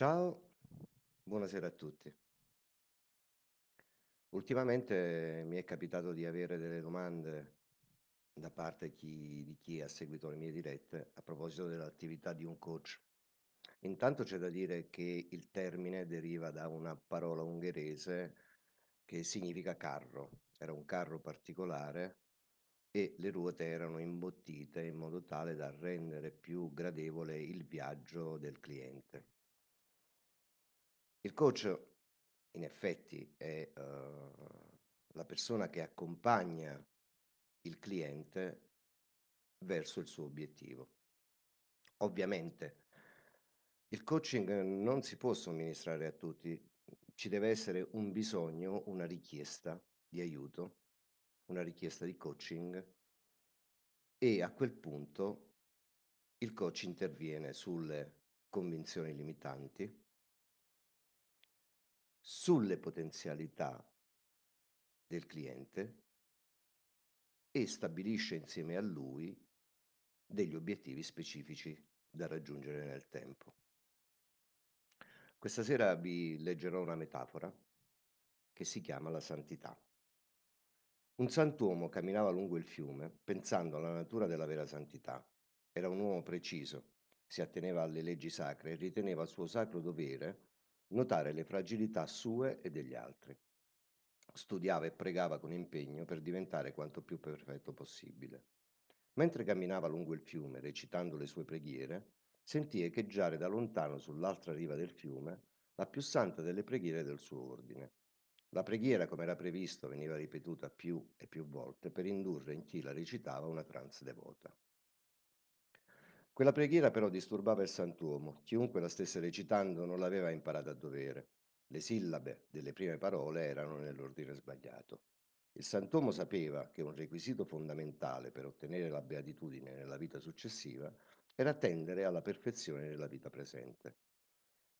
Ciao, buonasera a tutti. Ultimamente mi è capitato di avere delle domande da parte chi- di chi ha seguito le mie dirette a proposito dell'attività di un coach. Intanto c'è da dire che il termine deriva da una parola ungherese che significa carro. Era un carro particolare e le ruote erano imbottite in modo tale da rendere più gradevole il viaggio del cliente. Il coach in effetti è uh, la persona che accompagna il cliente verso il suo obiettivo. Ovviamente il coaching non si può somministrare a tutti, ci deve essere un bisogno, una richiesta di aiuto, una richiesta di coaching e a quel punto il coach interviene sulle convinzioni limitanti, sulle potenzialità del cliente e stabilisce insieme a lui degli obiettivi specifici da raggiungere nel tempo. Questa sera vi leggerò una metafora che si chiama la santità. Un sant'uomo camminava lungo il fiume pensando alla natura della vera santità. Era un uomo preciso, si atteneva alle leggi sacre e riteneva il suo sacro dovere Notare le fragilità sue e degli altri. Studiava e pregava con impegno per diventare quanto più perfetto possibile. Mentre camminava lungo il fiume recitando le sue preghiere, sentì echeggiare da lontano sull'altra riva del fiume la più santa delle preghiere del suo ordine. La preghiera, come era previsto, veniva ripetuta più e più volte per indurre in chi la recitava una trance devota. Quella preghiera però disturbava il sant'uomo, chiunque la stesse recitando non l'aveva imparata a dovere. Le sillabe delle prime parole erano nell'ordine sbagliato. Il sant'uomo sapeva che un requisito fondamentale per ottenere la beatitudine nella vita successiva era tendere alla perfezione nella vita presente.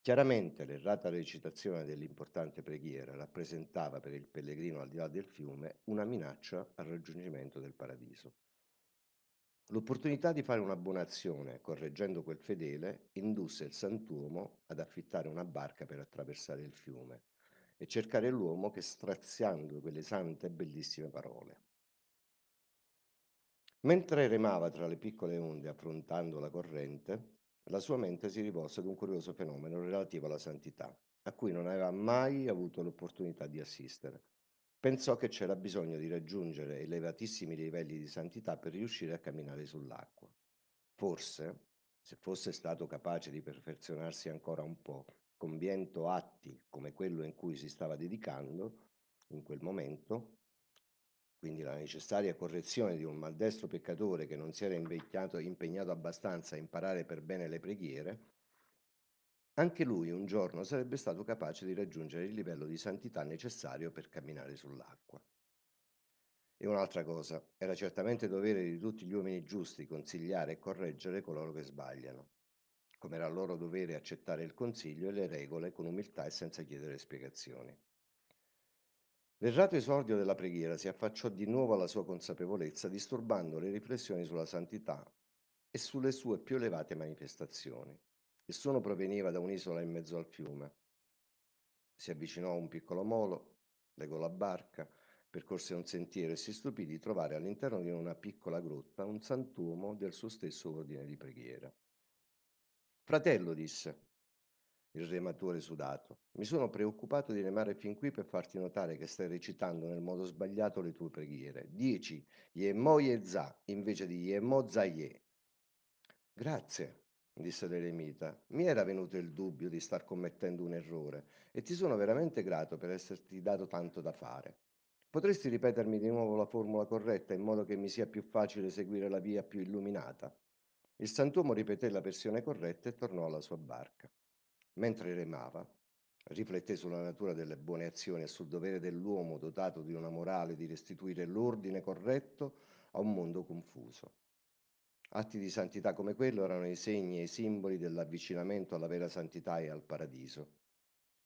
Chiaramente l'errata recitazione dell'importante preghiera rappresentava per il pellegrino al di là del fiume una minaccia al raggiungimento del paradiso. L'opportunità di fare una buona azione, correggendo quel fedele, indusse il Sant'uomo ad affittare una barca per attraversare il fiume e cercare l'uomo che straziando quelle sante e bellissime parole. Mentre remava tra le piccole onde affrontando la corrente, la sua mente si rivolse ad un curioso fenomeno relativo alla santità, a cui non aveva mai avuto l'opportunità di assistere. Pensò che c'era bisogno di raggiungere elevatissimi livelli di santità per riuscire a camminare sull'acqua. Forse, se fosse stato capace di perfezionarsi ancora un po', compiendo atti come quello in cui si stava dedicando in quel momento, quindi la necessaria correzione di un maldestro peccatore che non si era impegnato abbastanza a imparare per bene le preghiere, anche lui un giorno sarebbe stato capace di raggiungere il livello di santità necessario per camminare sull'acqua. E un'altra cosa, era certamente dovere di tutti gli uomini giusti consigliare e correggere coloro che sbagliano, come era loro dovere accettare il consiglio e le regole con umiltà e senza chiedere spiegazioni. L'errato esordio della preghiera si affacciò di nuovo alla sua consapevolezza, disturbando le riflessioni sulla santità e sulle sue più elevate manifestazioni. Nessuno proveniva da un'isola in mezzo al fiume. Si avvicinò a un piccolo molo, legò la barca, percorse un sentiero e si stupì di trovare all'interno di una piccola grotta un santuomo del suo stesso ordine di preghiera. Fratello, disse il rematore sudato, mi sono preoccupato di remare fin qui per farti notare che stai recitando nel modo sbagliato le tue preghiere. Dieci, Yemoye Za invece di Yemo Zaye. Grazie, disse l'eremita, mi era venuto il dubbio di star commettendo un errore e ti sono veramente grato per esserti dato tanto da fare. Potresti ripetermi di nuovo la formula corretta in modo che mi sia più facile seguire la via più illuminata? Il santuomo ripeté la versione corretta e tornò alla sua barca. Mentre remava, rifletté sulla natura delle buone azioni e sul dovere dell'uomo dotato di una morale di restituire l'ordine corretto a un mondo confuso. Atti di santità come quello erano i segni e i simboli dell'avvicinamento alla vera santità e al paradiso.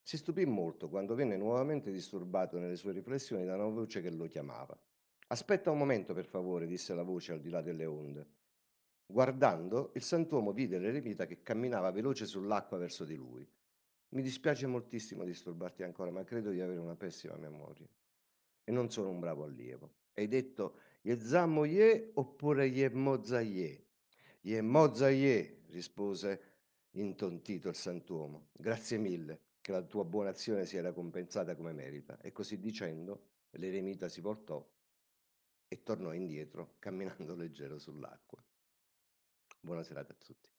Si stupì molto quando venne nuovamente disturbato nelle sue riflessioni da una voce che lo chiamava. Aspetta un momento, per favore, disse la voce al di là delle onde. Guardando, il santuomo vide l'eremita che camminava veloce sull'acqua verso di lui. Mi dispiace moltissimo disturbarti ancora, ma credo di avere una pessima memoria e non sono un bravo allievo. Hai detto Yezamo-ye oppure Ye? Yemozaye? Ye, rispose intontito il santuomo. Grazie mille che la tua buona azione sia recompensata come merita. E così dicendo, l'eremita si voltò e tornò indietro camminando leggero sull'acqua. Buona serata a tutti.